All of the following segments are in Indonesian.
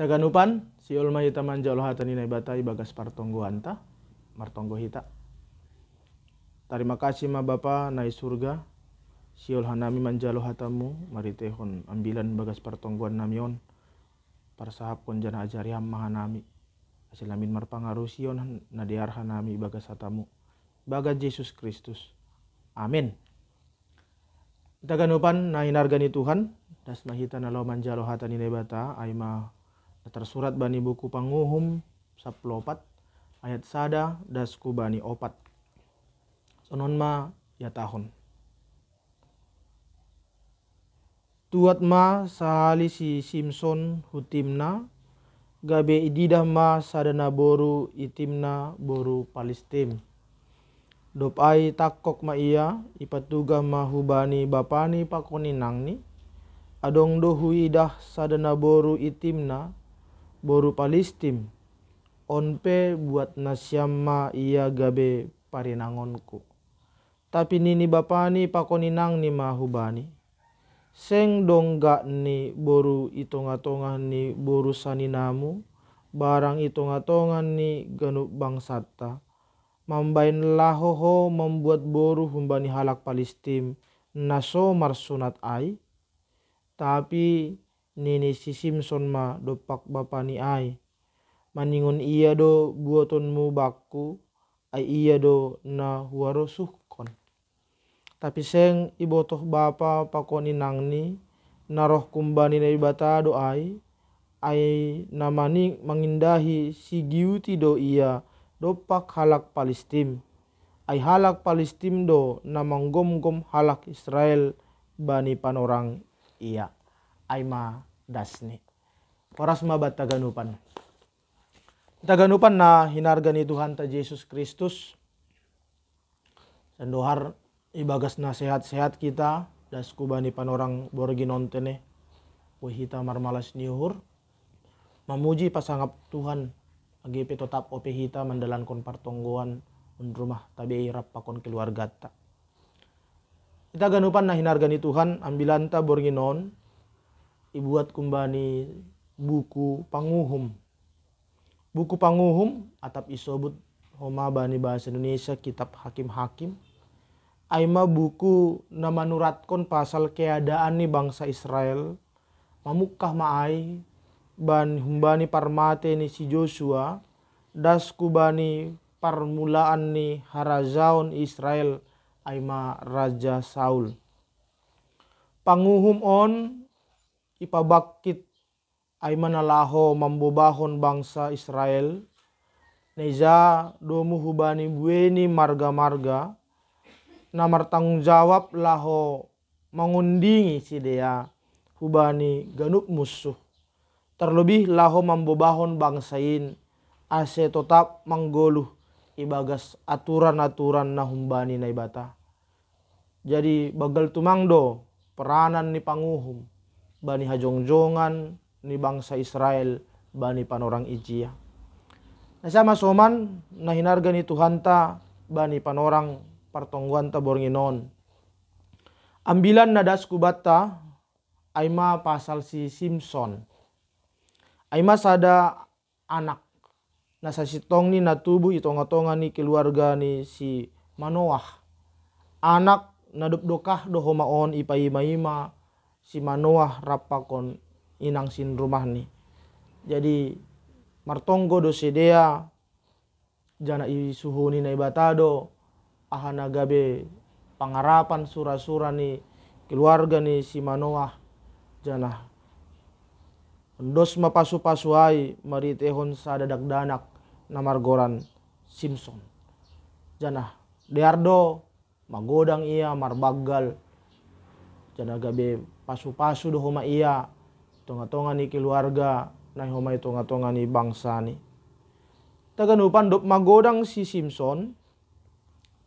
taganupan siul mahita manjalo hatani naibatai bagas partonggo anta martonggo hita terima kasih ma bapa naik surga si siul hanami manjalo hatamu maritehon ambilan bagas partonggoan namion kon jana ajari hamma hanami asilamin marpangaruh sion nadiar hanami bagas hatamu bagas Yesus Kristus amin taganupan na nargani Tuhan dasmahita nalo manjalo hatani naibata aima tersurat bani buku panguhum saplopat ayat sada dasku bani opat sonon ma ya tahun tuat ma sahali si simpson hutimna gabe ididah ma sadana boru itimna boru palestim dopai takok ma iya ipatuga ma hubani bapani pakoni nangni adong dohuidah sadana boru itimna boru Palestim onpe buat nasyama ia gabe parinangonku tapi nini bapani pakoninang ni mahubani seng dongga ni boru itonga tonga ni boru saninamu barang itonga tonga ni genuk bangsata mambain lahoho membuat boru humbani halak Palestim naso marsunat ai tapi nini si Simpson ma dopak ni ai. Maningon iya do mu baku ai iya do na huaro sukon. Tapi seng ibotoh bapa pakoni na naroh kumbani na ibata do ai ai namani mengindahi si giuti do ia dopak halak Palestim. Ai halak Palestim do namang gom gom halak Israel bani panorang iya. ma dasni Oras mabat taganupan na hinarga ni Tuhan ta Jesus Kristus Sendohar ibagas na sehat-sehat kita das kubani panorang borgi nontene wihita marmalas niuhur memuji pasangap Tuhan Agipi tetap ope hita mandalan kon partonggoan un pakon keluarga ta kita ganupan na hinarga Tuhan ambilanta borginon dibuat kumbani buku panguhum. Buku panguhum atap isobut homa bani bahasa Indonesia kitab hakim-hakim. Aima buku nama nuratkon pasal keadaan ni bangsa Israel. mamukah ma'ai ban humbani parmate ni si Joshua. Das kubani parmulaan ni harazaun Israel aima Raja Saul. Panguhum on ipabakit ay manalaho mambubahon bangsa Israel Neza domuhubani bueni marga-marga namar martang jawab laho si dea hubani ganuk musuh terlebih laho mambobahon bangsain ase tetap menggoluh ibagas aturan-aturan na na naibata jadi bagal tumangdo peranan ni panguhum bani hajongjongan ni bangsa Israel bani panorang ijia na sama soman na hinarga ni ta bani panorang pertongguan ta bornginon ambilan na kubata aima pasal si Simpson aima sada anak na nah, sasitong sitong ni natubuh itong-atongan ni keluarga ni si Manoah anak na dukah ima ima si manoah rapakon inang sin rumah ni jadi martonggo do sedea jana i suhuni na ibatado ahana gabe pangarapan sura-sura ni keluarga ni si manoah jana Dos mapasu-pasuai maritehon sa danak na margoran Simpson. Janah, Deardo, magodang ia marbagal jadaga be pasu-pasu do homa iya tonga-tonga ni keluarga na homai tonga-tonga ni bangsa ni taganupan dop magodang si Simpson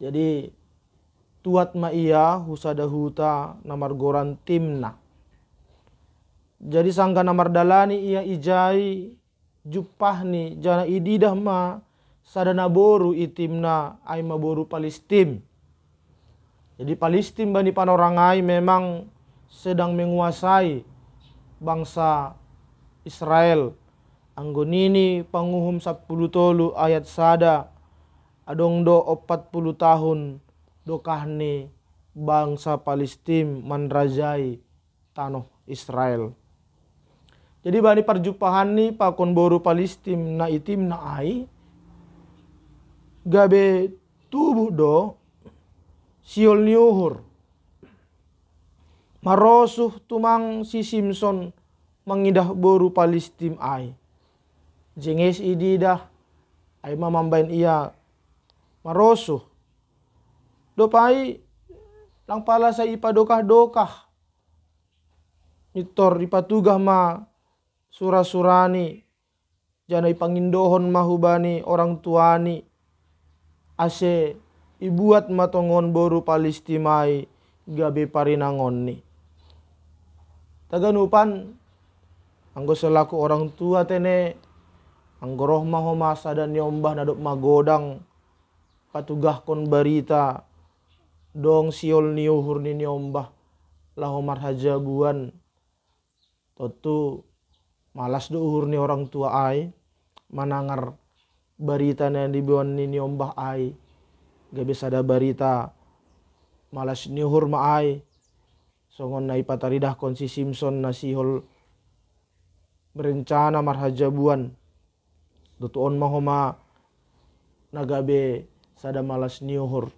jadi tuat ma iya husada huta namar goran timna jadi sangka namar dalani iya ijai jupah ni jana ididah ma sadana boru itimna aima boru palestim jadi Palestina Bani Panorangai memang sedang menguasai bangsa Israel. Anggonini panguhum 10 tolu ayat sada adong do 40 tahun dokahne bangsa Palestina manrajai tanah Israel. Jadi bani perjumpahan ni pakon boru Palestina na itim na ai gabe tubuh do siol yuhur. Marosuh tumang si Simpson mengidah boru Palestim ai. Jengis ididah ai mamambain ia marosuh. Dopai lang pala sa ipadokah-dokah. Nitor ipatugah ma surasurani janai pangindohon mahubani orang tuani ase ibuat matongon boru palistimai gabe parinangon ni. Taganupan, anggo selaku orang tua tene, anggo roh mahoma dan nyombah nadok magodang, patugah kon barita, dong siol niuhur ni nyombah, marhaja buan. totu malas duhur ni orang tua ai, manangar barita yang dibuan ni nyombah ai, ada berita malas nyuhur maai songon na ipataridah kon Simpson na sihol berencana marhajabuan on mahoma nagabe sada malas nyuhur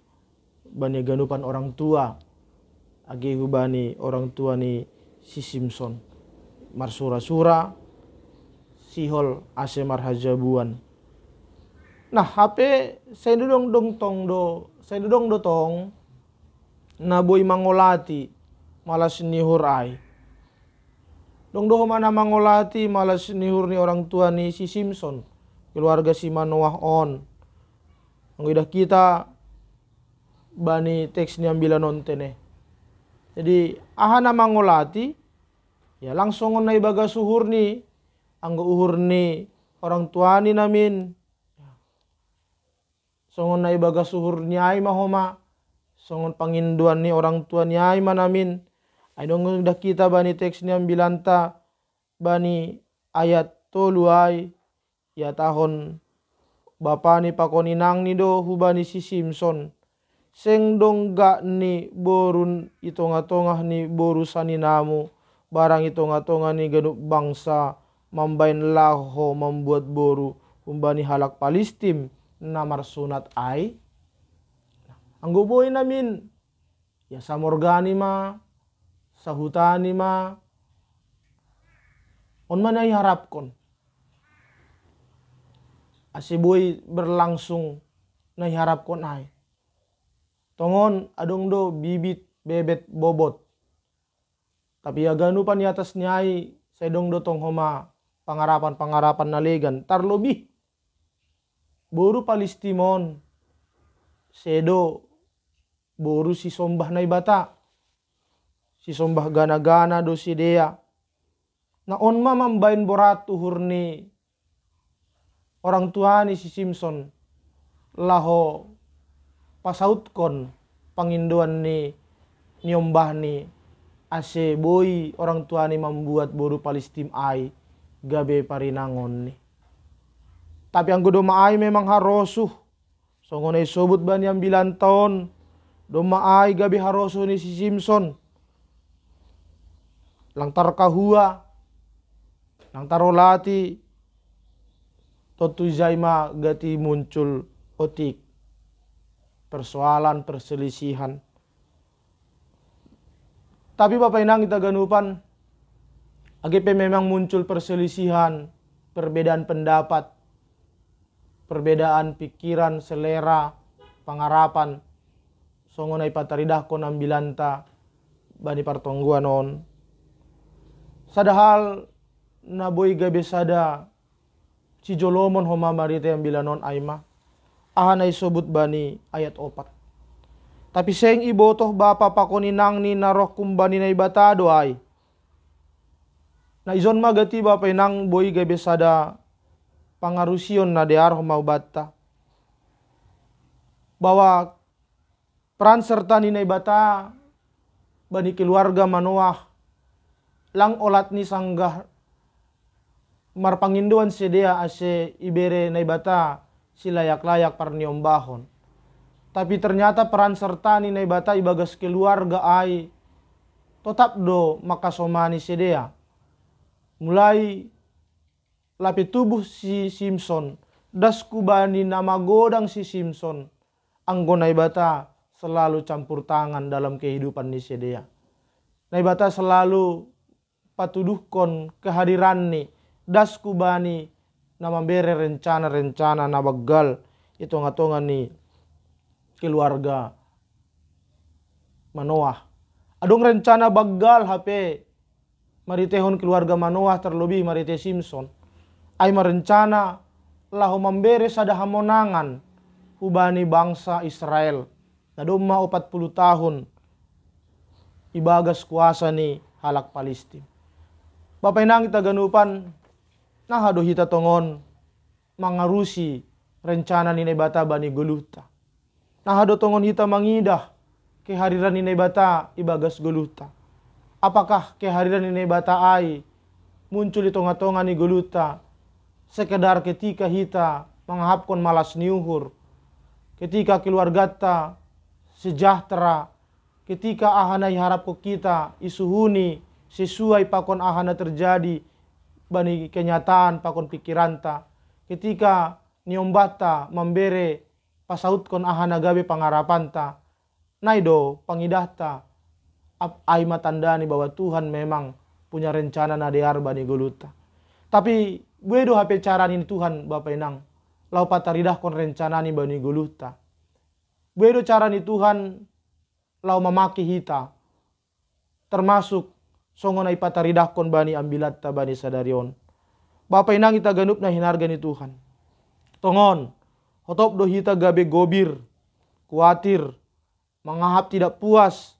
bani ganupan orang tua agi hubani orang tua ni si Simpson marsura-sura sihol ase marhajabuan nah HP saya dudong dong tong do saya dudong do tong na boy mangolati malas ni hurai. dong doh mana mangolati malas nihur ni orang tua ni si Simpson keluarga si Manoah on Ngidah kita bani teks ni ambila eh. jadi ahana mangolati ya langsung onai baga suhur ni anggo uhur ni orang tua ni namin songon na ibaga suhur niay mahoma songon panginduan ni orang tua nyai manamin ay dong udah kita bani teks ni ambilanta bani ayat toluai ya tahon bapa ni pakoninang ni do hubani si Simpson seng dong dongga ni borun itonga-tonga ni ni namu barang itonga-tonga ni genuk bangsa mambain laho membuat boru umbani halak Palestim namar sunat ai anggoboy namin ya sa morgani ma sa hutani ma on man ay harapkon asiboy berlangsung na harapkon ay tongon adong do bibit bebet bobot tapi aganupan yatas niay sa dong do tong homa pangarapan-pangarapan naligan tarlobi boru Palestimon sedo boru si sombah naibata si sombah gana-gana do si dea na on ma mambain boratu hurni orang tua ni si Simpson laho pasautkon panginduan ni nyombah ni ase boy orang tua ni membuat boru Palestim ai gabe parinangon nih tapi anggo doma ai memang harosuh. Songone sobut ban yang bilan tahun. Doma ai gabi harosuh ni si Simpson. Langtar kahua. Langtar olati. Totu zaima gati muncul otik. Persoalan perselisihan. Tapi Bapak Inang kita ganupan. AGP memang muncul perselisihan, perbedaan pendapat perbedaan pikiran, selera, pengharapan. Songo Songonai pataridah konam bilanta bani partongguan on. Sadahal naboi gabe sada cijolomon homa marite yang non aima. Ahanai sobut bani ayat opat. Tapi seng ibotoh bapa pakoninang ni naroh kumbani nai bata doai. Na izon magati bapa nang boi gabe sada pangarusion na de arho bata bahwa peran serta ninai bata bani keluarga Manuah lang olat ni sanggah marpanginduan sedia ase ibere nai bata si layak bahon Tapi ternyata peran serta ni nai bata ibagas keluarga ai tetap do makasomani somani sedia. Mulai lapi tubuh si Simpson, Das kubani nama godang si Simpson, Anggonai naibata selalu campur tangan dalam kehidupan ni Nai Naibata selalu patuduhkon kehadiran ni, Das kubani nama bere rencana-rencana nabagal itu ngatongan ni keluarga Manoah. Adong rencana bagal HP maritehon keluarga Manoah terlebih marite Simpson ai merencana lahu memberi ada hamonangan hubani bangsa Israel nadoma 40 tahun ibagas kuasa ni halak Palestin. Bapak nang kita ganupan nah hado hita tongon mangarusi rencana ni bata bani goluta. Nah hado tongon hita mangidah kehariran ni bata ibagas goluta. Apakah kehariran ni bata ai muncul di tonga-tonga ni goluta sekedar ketika kita menghapkan malas niuhur, ketika keluarga ta sejahtera, ketika ahana harapku kita isuhuni sesuai pakon ahana terjadi bani kenyataan pakon pikiran ta, ketika niombata membere pasautkon ahana gabe pangarapan ta, naido pangidah ta, aima tandani bahwa Tuhan memang punya rencana nadiar bani guluta. Tapi Gue doa pecaran ini Tuhan Bapak Inang. Lau pataridah kon rencana ni bani guluhta. Gue do cara ini Tuhan lau memaki hita. Termasuk patah pataridah kon bani ambilat bani sadarion. Bapak Inang kita ganup na hinarga ni Tuhan. Tongon, hotop do hita gabe gobir, kuatir, mengahap tidak puas,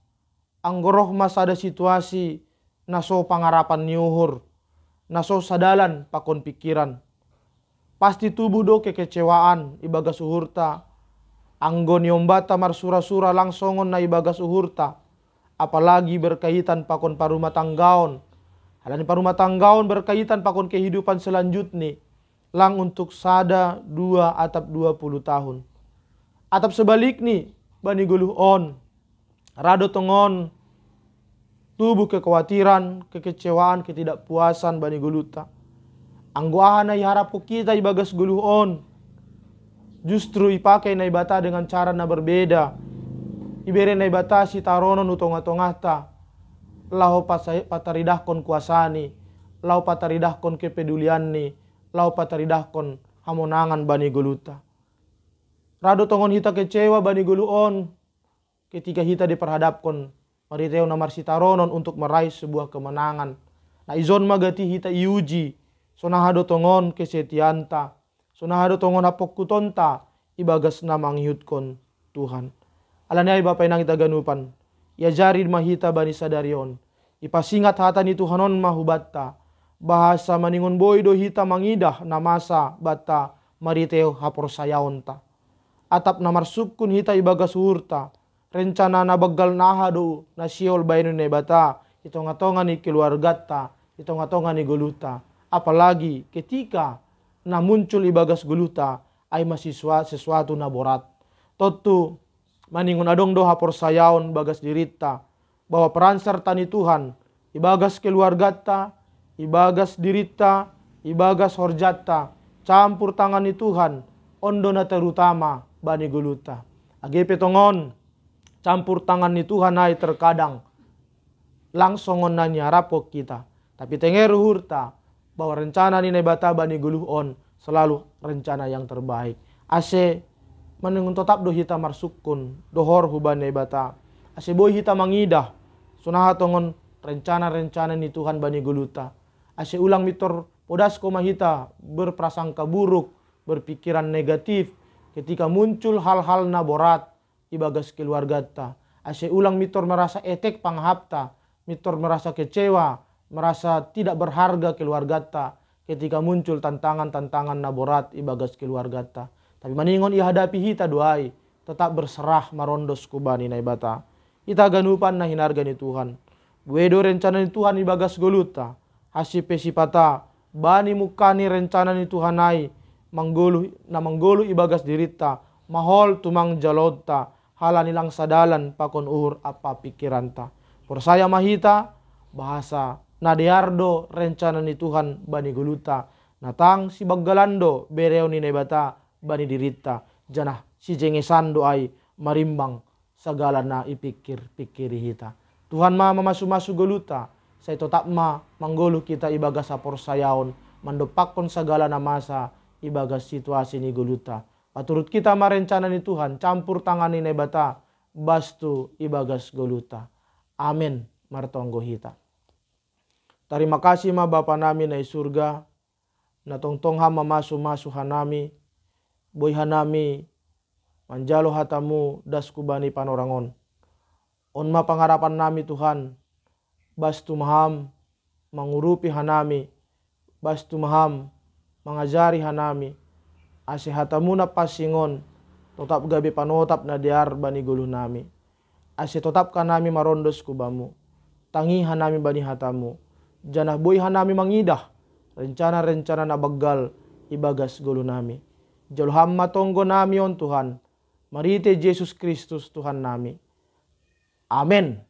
anggoroh mas ada situasi naso pangarapan nyuhur naso sadalan pakon pikiran. Pasti tubuh do kekecewaan ibaga suhurta. Anggon yombata marsura-sura langsongon na ibaga suhurta. Apalagi berkaitan pakon paruma tanggaon. Halani paruma tanggaon berkaitan pakon kehidupan selanjutnya. Lang untuk sada dua atap dua puluh tahun. Atap sebalik nih, bani guluh on. Rado tengon tubuh kekhawatiran, kekecewaan, ketidakpuasan bani guluta. Angguahana iharapu kita ibagas guluh on. Justru ipakai naibata dengan cara na berbeda. Ibere naibata si taronon utonga-tongata. Lau pataridahkon kuasani. Lau pataridahkon kepedulianni. Lau kon hamonangan bani guluta. Rado tongon hita kecewa bani on, ketika hita diperhadapkan Mariteo na Marsitaronon untuk meraih sebuah kemenangan. Na izon magati hita iuji, sonahado tongon kesetianta, sonahado tongon apokutonta, tonta ibagas namang hiutkon Tuhan. Alanya Bapak inang kita ganupan, Ia jarid mahita bani sadarion, ipasingat hata ni Tuhanon mahubatta, bahasa maningon boido hita mangidah namasa bata mariteo hapor sayaonta. Atap namar sukun hita ibagas hurta, rencana na bagal na hadu na siol bayno ne bata itu tonga ni ta itonga-tonga ni guluta apalagi ketika na muncul ibagas guluta ay masiswa sesuatu na borat totu maningun adong doha por sayaon bagas dirita bahwa peran serta ni Tuhan ibagas keluargata ibagas dirita ibagas horjata campur tangan ni Tuhan ondo na terutama bani guluta agepe tongon campur tangan ni Tuhan nai terkadang langsung nanya rapok kita. Tapi tengger hurta bahwa rencana ni nebata bani guluh on selalu rencana yang terbaik. Ase menengun tetap do hita marsukun dohor huban nebata. Ase boy hita mangidah sunah tongon rencana-rencana ni Tuhan bani guluta. Ase ulang mitor podas koma hita berprasangka buruk, berpikiran negatif ketika muncul hal-hal naborat ibagas keluarga ta. Asyik ulang mitor merasa etek panghapta, mitor merasa kecewa, merasa tidak berharga keluarga ta ketika muncul tantangan-tantangan naborat ibagas keluarga ta. Tapi maningon ihadapi hita doai, tetap berserah marondos kubani naibata. Ita ganupan na hinargani Tuhan. wedo rencana ni Tuhan ibagas goluta. hasi pesipata bani mukani rencana ni Tuhan ai. Manggolu na manggolu ibagas dirita, mahol tumang jalota nilang sadalan pakon ur apa pikiranta. saya mahita bahasa nadeardo rencana ni Tuhan bani guluta. Natang si baggalando bereo ni nebata bani dirita. Janah si jengesan doai marimbang segala na ipikir-pikiri hita. Tuhan ma masu masu guluta. Saya tetap ma manggolu kita ibaga sapor sayaon. Mendopakon segala na masa ibaga situasi ni guluta Paturut kita marencanani Tuhan, campur tangan ini nebata, bastu ibagas goluta. Amin. Martonggo hita. Terima kasih ma Bapa nami nai surga, na tong hama masu masu hanami, boy hanami, manjalo hatamu das kubani panorangon. On ma pangarapan nami Tuhan, bastu maham, mangurupi hanami, bastu maham, mengajari hanami, na pasingon tetap gabi panotap na diar bani guluh nami asih totap kanami marondos kubamu tangi hanami bani hatamu janah boy hanami mangidah rencana-rencana na ibagas gulu nami jalham tonggo nami on Tuhan marite Yesus Kristus Tuhan nami amen